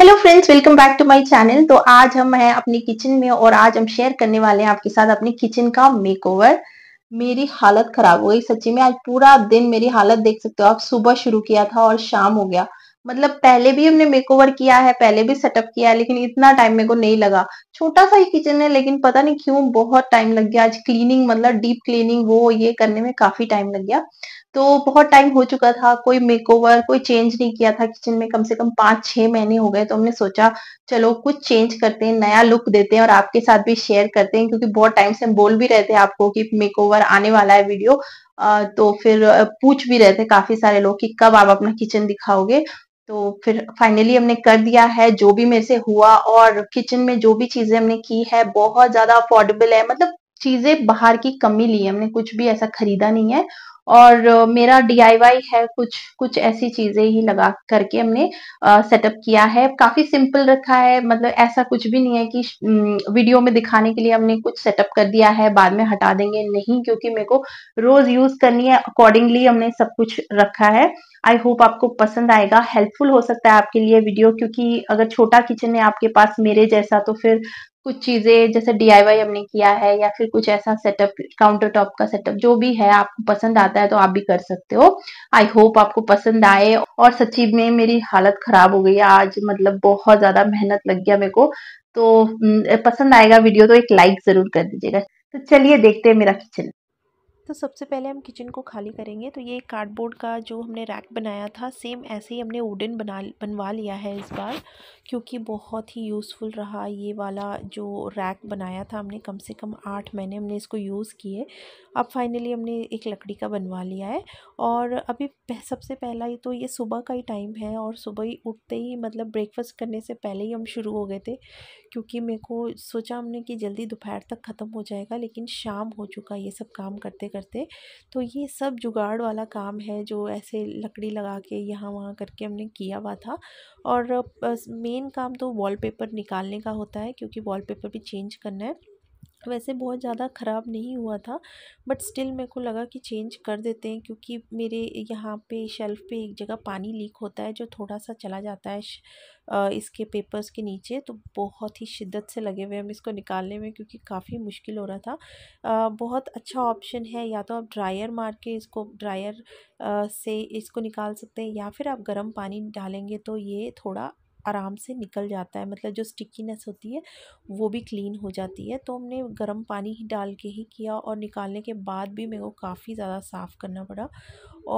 hello friends welcome back to my channel तो आज हम हैं अपनी किचन में और आज हम शेयर करने वाले हैं आपके साथ अपनी किचन का मेकओवर मेरी हालत खराब हो गई सच्ची में आज पूरा दिन मेरी हालत देख सकते हो आप सुबह शुरू किया था और शाम हो गया मतलब पहले भी हमने मेकओवर किया है पहले भी सेटअप किया है लेकिन इतना टाइम मेरे को नहीं लगा छोटा सा ही किचन है लेकिन पता नहीं क्यों बहुत टाइम लग गया आज क्लीनिंग मतलब डीप क्लीनिंग वो ये करने में काफी टाइम लग गया तो बहुत टाइम हो चुका था कोई मेकओवर कोई चेंज नहीं किया था किचन में कम से कम पांच छह महीने हो गए तो हमने सोचा चलो कुछ चेंज करते हैं नया लुक देते हैं और आपके साथ भी शेयर करते हैं क्योंकि बहुत टाइम से हम बोल भी रहे थे आपको कि मेकओवर आने वाला है वीडियो तो फिर पूछ भी रहे थे काफी सारे लोग कि कब आप अपना किचन दिखाओगे तो फिर फाइनली हमने कर दिया है जो भी मेरे से हुआ और किचन में जो भी चीजें हमने की है बहुत ज्यादा अफोर्डेबल है मतलब चीजें बाहर की कमी ली है हमने कुछ भी ऐसा खरीदा नहीं है और मेरा डीआईवाई है कुछ कुछ ऐसी चीजें ही लगा करके हमने सेटअप किया है काफी सिंपल रखा है मतलब ऐसा कुछ भी नहीं है कि वीडियो में दिखाने के लिए हमने कुछ सेटअप कर दिया है बाद में हटा देंगे नहीं क्योंकि मेरे को रोज यूज करनी है अकॉर्डिंगली हमने सब कुछ रखा है आई होप आपको पसंद आएगा हेल्पफुल हो सकता है आपके लिए वीडियो क्योंकि अगर छोटा किचन है आपके पास मेरे जैसा तो फिर कुछ चीजें जैसे डीआईवाई हमने किया है या फिर कुछ ऐसा सेटअप काउंटर टॉप का सेटअप जो भी है आपको पसंद आता है तो आप भी कर सकते हो आई होप आपको पसंद आए और सची में मेरी हालत खराब हो गई आज मतलब बहुत ज्यादा मेहनत लग गया मेरे को तो हम्म, पसंद आएगा वीडियो तो एक लाइक जरूर कर दीजिएगा तो चलिए देखते हैं मेरा किचन तो सबसे पहले हम किचन को खाली करेंगे तो ये कार्डबोर्ड का जो हमने रैक बनाया था सेम ऐसे ही हमने वुडन बना बनवा लिया है इस बार क्योंकि बहुत ही यूज़फुल रहा ये वाला जो रैक बनाया था हमने कम से कम आठ महीने हमने इसको यूज़ किए अब फाइनली हमने एक लकड़ी का बनवा लिया है और अभी सबसे पहला ये तो ये सुबह का ही टाइम है और सुबह ही उठते ही मतलब ब्रेकफास्ट करने से पहले ही हम शुरू हो गए थे क्योंकि मेरे को सोचा हमने कि जल्दी दोपहर तक ख़त्म हो जाएगा लेकिन शाम हो चुका ये सब काम करते करते तो ये सब जुगाड़ वाला काम है जो ऐसे लकड़ी लगा के यहाँ वहाँ करके हमने किया हुआ था और मेन काम तो वॉलपेपर निकालने का होता है क्योंकि वॉलपेपर भी चेंज करना है वैसे बहुत ज़्यादा ख़राब नहीं हुआ था बट स्टिल मेरे को लगा कि चेंज कर देते हैं क्योंकि मेरे यहाँ पे शेल्फ़ पे एक जगह पानी लीक होता है जो थोड़ा सा चला जाता है इसके पेपर्स के नीचे तो बहुत ही शिद्दत से लगे हुए हम इसको निकालने में क्योंकि काफ़ी मुश्किल हो रहा था बहुत अच्छा ऑप्शन है या तो आप ड्रायर मार के इसको ड्रायर से इसको निकाल सकते हैं या फिर आप गर्म पानी डालेंगे तो ये थोड़ा आराम से निकल जाता है मतलब जो स्टिकीनेस होती है वो भी क्लीन हो जाती है तो हमने गर्म पानी ही डाल के ही किया और निकालने के बाद भी मेरे को काफ़ी ज़्यादा साफ़ करना पड़ा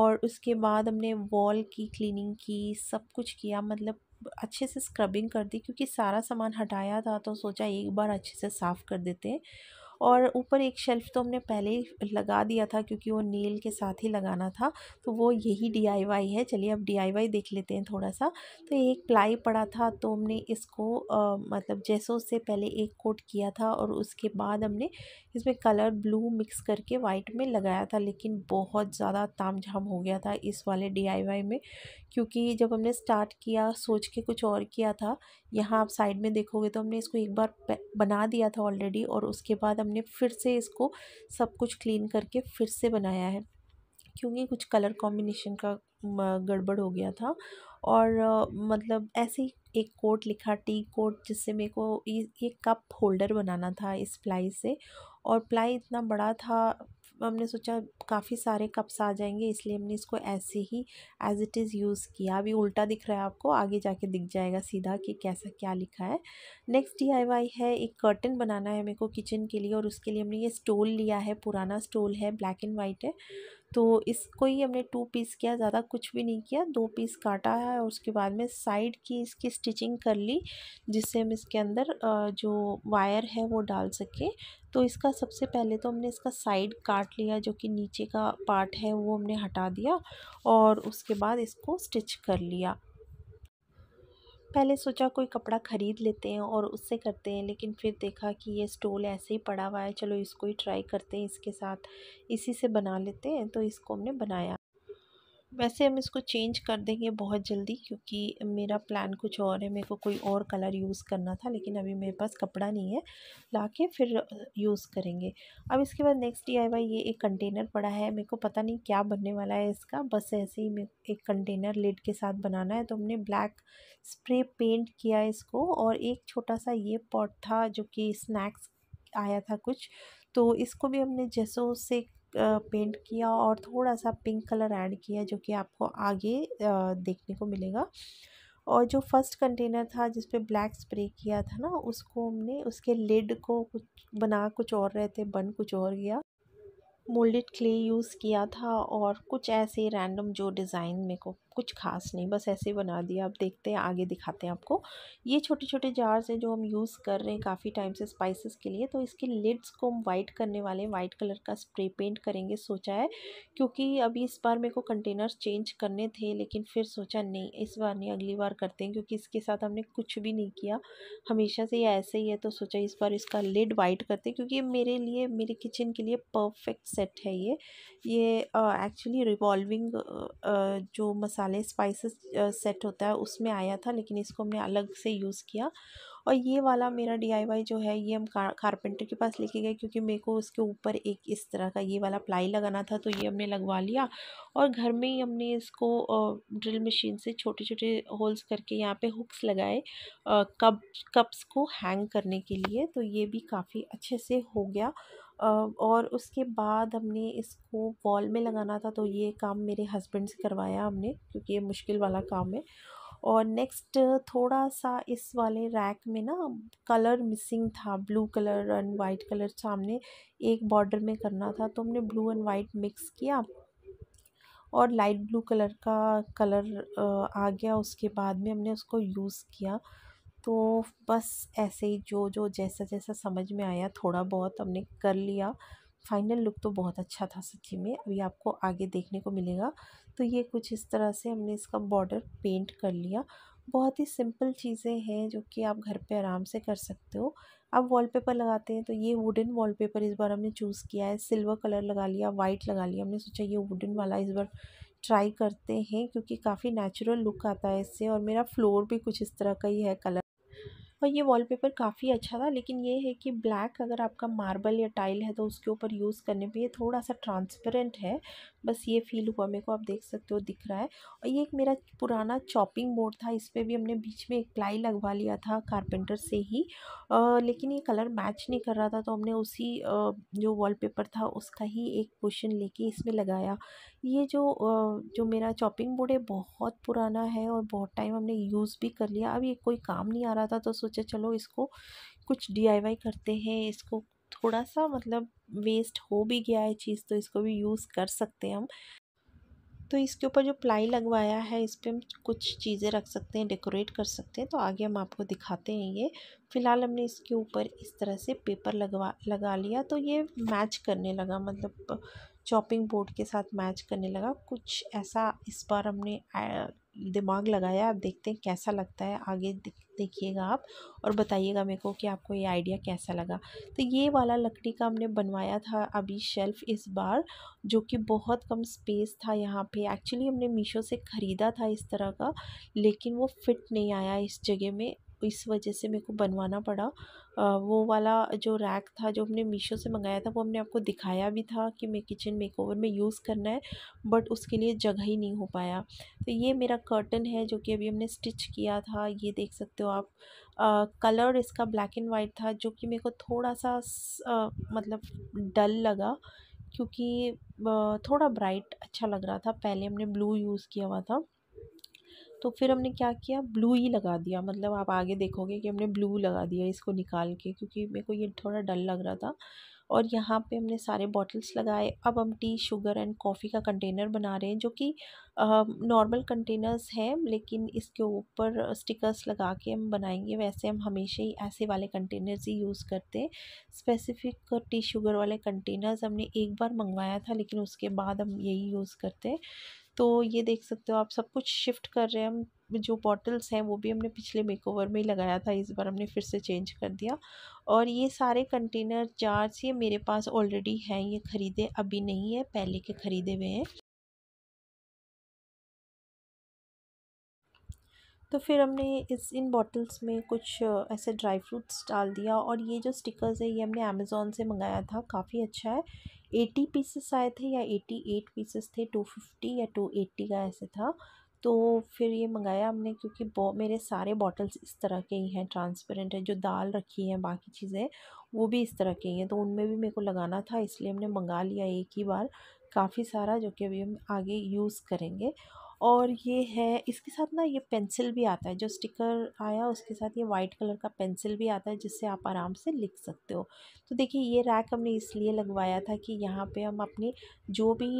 और उसके बाद हमने वॉल की क्लीनिंग की सब कुछ किया मतलब अच्छे से स्क्रबिंग कर दी क्योंकि सारा सामान हटाया था तो सोचा एक बार अच्छे से साफ़ कर देते हैं और ऊपर एक शेल्फ़ तो हमने पहले ही लगा दिया था क्योंकि वो नील के साथ ही लगाना था तो वो यही डी है चलिए अब डी देख लेते हैं थोड़ा सा तो एक प्लाई पड़ा था तो हमने इसको आ, मतलब जैसो से पहले एक कोट किया था और उसके बाद हमने इसमें कलर ब्लू मिक्स करके वाइट में लगाया था लेकिन बहुत ज़्यादा ताम झाम हो गया था इस वाले डी में क्योंकि जब हमने स्टार्ट किया सोच के कुछ और किया था यहाँ आप साइड में देखोगे तो हमने इसको एक बार बना दिया था ऑलरेडी और उसके बाद हम हमने फिर से इसको सब कुछ क्लीन करके फिर से बनाया है क्योंकि कुछ कलर कॉम्बिनेशन का गड़बड़ हो गया था और मतलब ऐसे ही एक कोट लिखा टी कोट जिससे मेरे को ये ये कप होल्डर बनाना था इस प्लाई से और प्लाई इतना बड़ा था हमने सोचा काफ़ी सारे कप्स आ जाएंगे इसलिए हमने इसको ऐसे ही एज़ इट इज़ यूज़ किया अभी उल्टा दिख रहा है आपको आगे जाके दिख जाएगा सीधा कि कैसा क्या लिखा है नेक्स्ट डी है एक कर्टन बनाना है मेरे को किचन के लिए और उसके लिए हमने ये स्टोल लिया है पुराना स्टोल है ब्लैक एंड वाइट है तो इसको ही हमने टू पीस किया ज़्यादा कुछ भी नहीं किया दो पीस काटा है और उसके बाद में साइड की इसकी स्टिचिंग कर ली जिससे हम इसके अंदर जो वायर है वो डाल सके तो इसका सबसे पहले तो हमने इसका साइड काट लिया जो कि नीचे का पार्ट है वो हमने हटा दिया और उसके बाद इसको स्टिच कर लिया पहले सोचा कोई कपड़ा ख़रीद लेते हैं और उससे करते हैं लेकिन फिर देखा कि ये स्टोल ऐसे ही पड़ा हुआ है चलो इसको ही ट्राई करते हैं इसके साथ इसी से बना लेते हैं तो इसको हमने बनाया वैसे हम इसको चेंज कर देंगे बहुत जल्दी क्योंकि मेरा प्लान कुछ और है मेरे को कोई और कलर यूज़ करना था लेकिन अभी मेरे पास कपड़ा नहीं है ला के फिर यूज़ करेंगे अब इसके बाद नेक्स्ट डी ये एक कंटेनर पड़ा है मेरे को पता नहीं क्या बनने वाला है इसका बस ऐसे ही एक कंटेनर लिड के साथ बनाना है तो हमने ब्लैक स्प्रे पेंट किया इसको और एक छोटा सा ये पॉट था जो कि स्नैक्स आया था कुछ तो इसको भी हमने जैसो से पेंट किया और थोड़ा सा पिंक कलर ऐड किया जो कि आपको आगे देखने को मिलेगा और जो फर्स्ट कंटेनर था जिस पे ब्लैक स्प्रे किया था ना उसको हमने उसके लिड को कुछ बना कुछ और रहे थे बन कुछ और गया मोल्डेड क्ले यूज़ किया था और कुछ ऐसे रैंडम जो डिज़ाइन मेरे को कुछ खास नहीं बस ऐसे बना दिया आप देखते हैं आगे दिखाते हैं आपको ये छोटे छोटे जार्स हैं जो हम यूज़ कर रहे हैं काफ़ी टाइम से स्पाइसेस के लिए तो इसके लिड्स को हम वाइट करने वाले हैं वाइट कलर का स्प्रे पेंट करेंगे सोचा है क्योंकि अभी इस बार मेरे को कंटेनर्स चेंज करने थे लेकिन फिर सोचा नहीं इस बार नहीं अगली बार करते हैं क्योंकि इसके साथ हमने कुछ भी नहीं किया हमेशा से ये ऐसे ही है तो सोचा इस बार इसका लिड वाइट करते हैं क्योंकि ये मेरे लिए मेरे किचन के लिए परफेक्ट सेट है ये ये एक्चुअली रिवॉल्विंग जो मसाला मसाले स्पाइसेस सेट होता है उसमें आया था लेकिन इसको हमने अलग से यूज़ किया और ये वाला मेरा डीआईवाई जो है ये हम कारपेंटर के पास लेके गए क्योंकि मेरे को उसके ऊपर एक इस तरह का ये वाला प्लाई लगाना था तो ये हमने लगवा लिया और घर में ही हमने इसको ड्रिल मशीन से छोटे छोटे होल्स करके यहाँ पे हुक्स लगाए कप कप्स को हैंग करने के लिए तो ये भी काफ़ी अच्छे से हो गया और उसके बाद हमने इसको वॉल में लगाना था तो ये काम मेरे हस्बैंड से करवाया हमने क्योंकि ये मुश्किल वाला काम है और नेक्स्ट थोड़ा सा इस वाले रैक में ना कलर मिसिंग था blue colour and white colour सामने एक बॉर्डर में करना था तो हमने ब्लू एंड वाइट मिक्स किया और लाइट ब्लू कलर का कलर आ गया उसके बाद में हमने उसको यूज़ किया तो बस ऐसे ही जो जो जैसा जैसा समझ में आया थोड़ा बहुत हमने कर लिया फाइनल लुक तो बहुत अच्छा था सच्ची में अभी आपको आगे देखने को मिलेगा तो ये कुछ इस तरह से हमने इसका बॉर्डर पेंट कर लिया बहुत ही सिंपल चीज़ें हैं जो कि आप घर पे आराम से कर सकते हो आप वॉलपेपर लगाते हैं तो ये वुडन वॉलपेपर इस बार हमने चूज़ किया है सिल्वर कलर लगा लिया वाइट लगा लिया हमने सोचा ये वुडन वाला इस बार ट्राई करते हैं क्योंकि काफ़ी नेचुरल लुक आता है इससे और मेरा फ्लोर भी कुछ इस तरह का ही है कलर और ये वॉलपेपर काफ़ी अच्छा था लेकिन ये है कि ब्लैक अगर आपका मार्बल या टाइल है तो उसके ऊपर यूज़ करने पे ये थोड़ा सा ट्रांसपेरेंट है बस ये फील हुआ मेरे को आप देख सकते हो दिख रहा है और ये एक मेरा पुराना चॉपिंग बोर्ड था इस पर भी हमने बीच में एक प्लाई लगवा लिया था कारपेंटर से ही आ, लेकिन ये कलर मैच नहीं कर रहा था तो हमने उसी आ, जो वॉलपेपर था उसका ही एक पोर्शन लेके इसमें लगाया ये जो आ, जो मेरा चॉपिंग बोर्ड है बहुत पुराना है और बहुत टाइम हमने यूज़ भी कर लिया अब ये कोई काम नहीं आ रहा था तो सोचा चलो इसको कुछ डी करते हैं इसको थोड़ा सा मतलब वेस्ट हो भी गया है चीज़ तो इसको भी यूज़ कर सकते हैं हम तो इसके ऊपर जो प्लाई लगवाया है इस पर हम कुछ चीज़ें रख सकते हैं डेकोरेट कर सकते हैं तो आगे हम आपको दिखाते हैं ये फ़िलहाल हमने इसके ऊपर इस तरह से पेपर लगवा लगा लिया तो ये मैच करने लगा मतलब चॉपिंग बोर्ड के साथ मैच करने लगा कुछ ऐसा इस बार हमने दिमाग लगाया अब देखते हैं कैसा लगता है आगे देखिएगा आप और बताइएगा मेरे को कि आपको ये आइडिया कैसा लगा तो ये वाला लकड़ी का हमने बनवाया था अभी शेल्फ़ इस बार जो कि बहुत कम स्पेस था यहाँ पे एक्चुअली हमने मीशो से ख़रीदा था इस तरह का लेकिन वो फिट नहीं आया इस जगह में तो इस वजह से मेरे को बनवाना पड़ा आ, वो वाला जो रैक था जो हमने मीशो से मंगाया था वो हमने आपको दिखाया भी था कि मैं किचन मेकओवर में यूज़ करना है बट उसके लिए जगह ही नहीं हो पाया तो ये मेरा कर्टन है जो कि अभी हमने स्टिच किया था ये देख सकते हो आप आ, कलर इसका ब्लैक एंड वाइट था जो कि मेरे को थोड़ा सा आ, मतलब डल लगा क्योंकि थोड़ा ब्राइट अच्छा लग रहा था पहले हमने ब्लू यूज़ किया हुआ था तो फिर हमने क्या किया ब्लू ही लगा दिया मतलब आप आगे देखोगे कि हमने ब्लू लगा दिया इसको निकाल के क्योंकि मेरे को ये थोड़ा डर लग रहा था और यहाँ पे हमने सारे बॉटल्स लगाए अब हम टी शुगर एंड कॉफ़ी का कंटेनर बना रहे हैं जो कि नॉर्मल कंटेनर्स हैं लेकिन इसके ऊपर स्टिकर्स लगा के हम बनाएंगे वैसे हम हमेशा ही ऐसे वाले कंटेनर्स ही यूज़ करते हैं स्पेसिफिक टी शुगर वाले कंटेनर्स हमने एक बार मंगवाया था लेकिन उसके बाद हम यही यूज़ करते हैं तो ये देख सकते हो आप सब कुछ शिफ्ट कर रहे हैं हम जो बॉटल्स हैं वो भी हमने पिछले मेकओवर में ही लगाया था इस बार हमने फिर से चेंज कर दिया और ये सारे कंटेनर जार्स ये मेरे पास ऑलरेडी हैं ये ख़रीदे अभी नहीं है पहले के ख़रीदे हुए हैं तो फिर हमने इस इन बॉटल्स में कुछ ऐसे ड्राई फ्रूट्स डाल दिया और ये जो स्टिकर्स है ये हमने अमेज़ोन से मंगाया था काफ़ी अच्छा है एटी पीसेस आए थे या एटी एट पीसेस थे टू फिफ्टी या टू एट्टी का ऐसे था तो फिर ये मंगाया हमने क्योंकि मेरे सारे बॉटल्स इस तरह के ही हैं ट्रांसपेरेंट है जो दाल रखी है बाकी चीज़ें वो भी इस तरह के ही हैं तो उनमें भी मेरे को लगाना था इसलिए हमने मंगा लिया एक ही बार काफ़ी सारा जो कि अभी हम आगे यूज़ करेंगे और ये है इसके साथ ना ये पेंसिल भी आता है जो स्टिकर आया उसके साथ ये वाइट कलर का पेंसिल भी आता है जिससे आप आराम से लिख सकते हो तो देखिए ये रैक हमने इसलिए लगवाया था कि यहाँ पे हम अपनी जो भी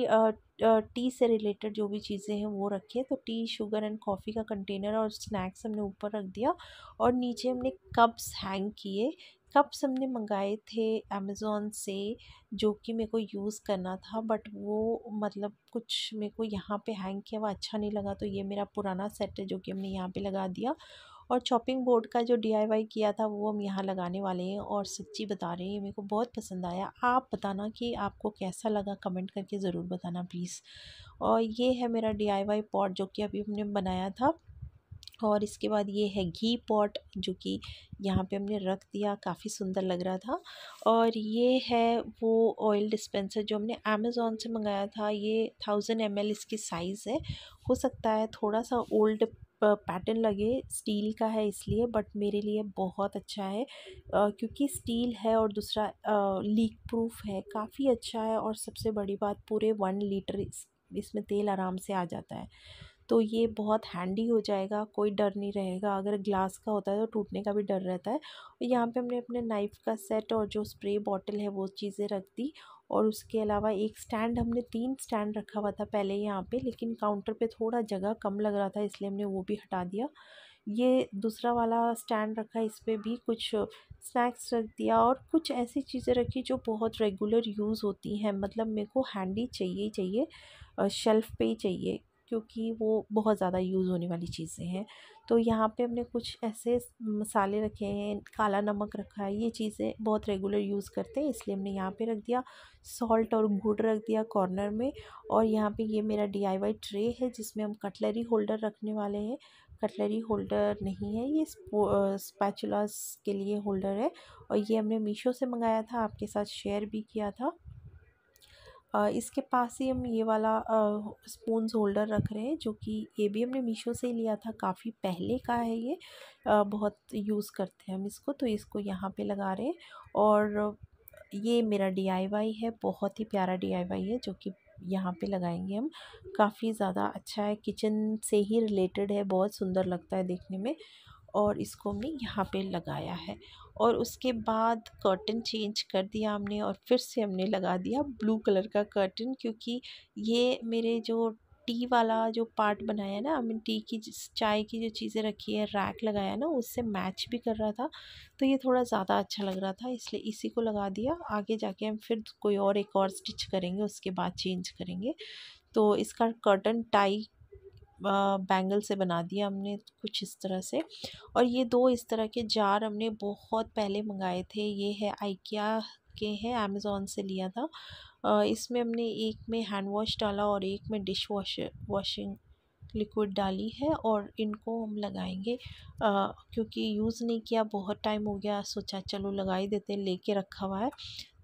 टी से रिलेटेड जो भी चीज़ें हैं वो रखें तो टी शुगर एंड कॉफ़ी का कंटेनर और स्नैक्स हमने ऊपर रख दिया और नीचे हमने कप्स हैंग किए कप्स हमने मंगाए थे अमेज़ोन से जो कि मेरे को यूज़ करना था बट वो मतलब कुछ मेरे को यहाँ पे हैंग किया हुआ अच्छा नहीं लगा तो ये मेरा पुराना सेट है जो कि हमने यहाँ पे लगा दिया और चॉपिंग बोर्ड का जो डी किया था वो हम यहाँ लगाने वाले हैं और सच्ची बता रहे हैं मेरे को बहुत पसंद आया आप बताना कि आपको कैसा लगा कमेंट करके ज़रूर बताना प्लीज़ और ये है मेरा डीआईवाई पॉट जो कि अभी हमने बनाया था और इसके बाद ये है घी पॉट जो कि यहाँ पे हमने रख दिया काफ़ी सुंदर लग रहा था और ये है वो ऑयल डिस्पेंसर जो हमने अमेज़ोन से मंगाया था ये थाउजेंड एम इसकी साइज़ है हो सकता है थोड़ा सा ओल्ड पैटर्न लगे स्टील का है इसलिए बट मेरे लिए बहुत अच्छा है क्योंकि स्टील है और दूसरा लीक प्रूफ है काफ़ी अच्छा है और सबसे बड़ी बात पूरे वन लीटर इस इसमें तेल आराम से आ जाता है तो ये बहुत हैंडी हो जाएगा कोई डर नहीं रहेगा अगर ग्लास का होता है तो टूटने का भी डर रहता है और यहाँ पे हमने अपने नाइफ़ का सेट और जो स्प्रे बॉटल है वो चीज़ें रख दी और उसके अलावा एक स्टैंड हमने तीन स्टैंड रखा हुआ था पहले यहाँ पे लेकिन काउंटर पे थोड़ा जगह कम लग रहा था इसलिए हमने वो भी हटा दिया ये दूसरा वाला स्टैंड रखा इस पर भी कुछ स्नैक्स रख दिया और कुछ ऐसी चीज़ें रखी जो बहुत रेगुलर यूज़ होती हैं मतलब मेरे को हैंडी चाहिए ही चाहिए शेल्फ़ पे ही चाहिए क्योंकि वो बहुत ज़्यादा यूज़ होने वाली चीज़ें हैं तो यहाँ पे हमने कुछ ऐसे मसाले रखे हैं काला नमक रखा है ये चीज़ें बहुत रेगुलर यूज़ करते हैं इसलिए हमने यहाँ पे रख दिया सॉल्ट और गुड़ रख दिया कॉर्नर में और यहाँ पे ये मेरा डी ट्रे है जिसमें हम कटलरी होल्डर रखने वाले हैं कटलरी होल्डर नहीं है ये स्पैचुलास के लिए होल्डर है और ये हमने मीशो से मंगाया था आपके साथ शेयर भी किया था इसके पास ही हम ये वाला अ होल्डर रख रहे हैं जो कि ये भी हमने मीशो से लिया था काफ़ी पहले का है ये बहुत यूज़ करते हैं हम इसको तो इसको यहाँ पे लगा रहे हैं और ये मेरा डी है बहुत ही प्यारा डी है जो कि यहाँ पे लगाएंगे हम काफ़ी ज़्यादा अच्छा है किचन से ही रिलेटेड है बहुत सुंदर लगता है देखने में और इसको हमने यहाँ पे लगाया है और उसके बाद कर्टन चेंज कर दिया हमने और फिर से हमने लगा दिया ब्लू कलर का कर्टन क्योंकि ये मेरे जो टी वाला जो पार्ट बनाया है ना हमने टी की चाय की जो चीज़ें रखी है रैक लगाया ना उससे मैच भी कर रहा था तो ये थोड़ा ज़्यादा अच्छा लग रहा था इसलिए इसी को लगा दिया आगे जाके हम फिर कोई और एक और स्टिच करेंगे उसके बाद चेंज करेंगे तो इसका कर्टन टाई बैंगल से बना दिया हमने कुछ इस तरह से और ये दो इस तरह के जार हमने बहुत पहले मंगाए थे ये है आइकिया के हैं अमेज़ोन से लिया था इसमें हमने एक में हैंड वॉश डाला और एक में डिश वॉश वॉशिंग लिक्विड डाली है और इनको हम लगाएंगे आ, क्योंकि यूज़ नहीं किया बहुत टाइम हो गया सोचा चलो लगा ही देते लेके रखा हुआ है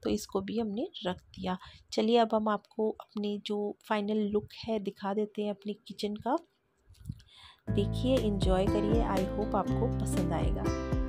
तो इसको भी हमने रख दिया चलिए अब हम आपको अपनी जो फाइनल लुक है दिखा देते हैं अपनी किचन का देखिए इन्जॉय करिए आई होप आपको पसंद आएगा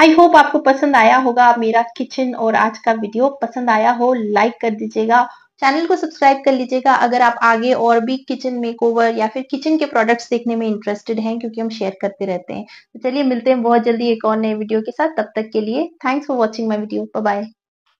आई होप आपको पसंद आया होगा मेरा किचन और आज का वीडियो पसंद आया हो लाइक कर दीजिएगा चैनल को सब्सक्राइब कर लीजिएगा अगर आप आगे और भी किचन मेकओवर या फिर किचन के प्रोडक्ट्स देखने में इंटरेस्टेड हैं क्योंकि हम शेयर करते रहते हैं तो चलिए मिलते हैं बहुत जल्दी एक और नए वीडियो के साथ तब तक के लिए thanks for watching my video bye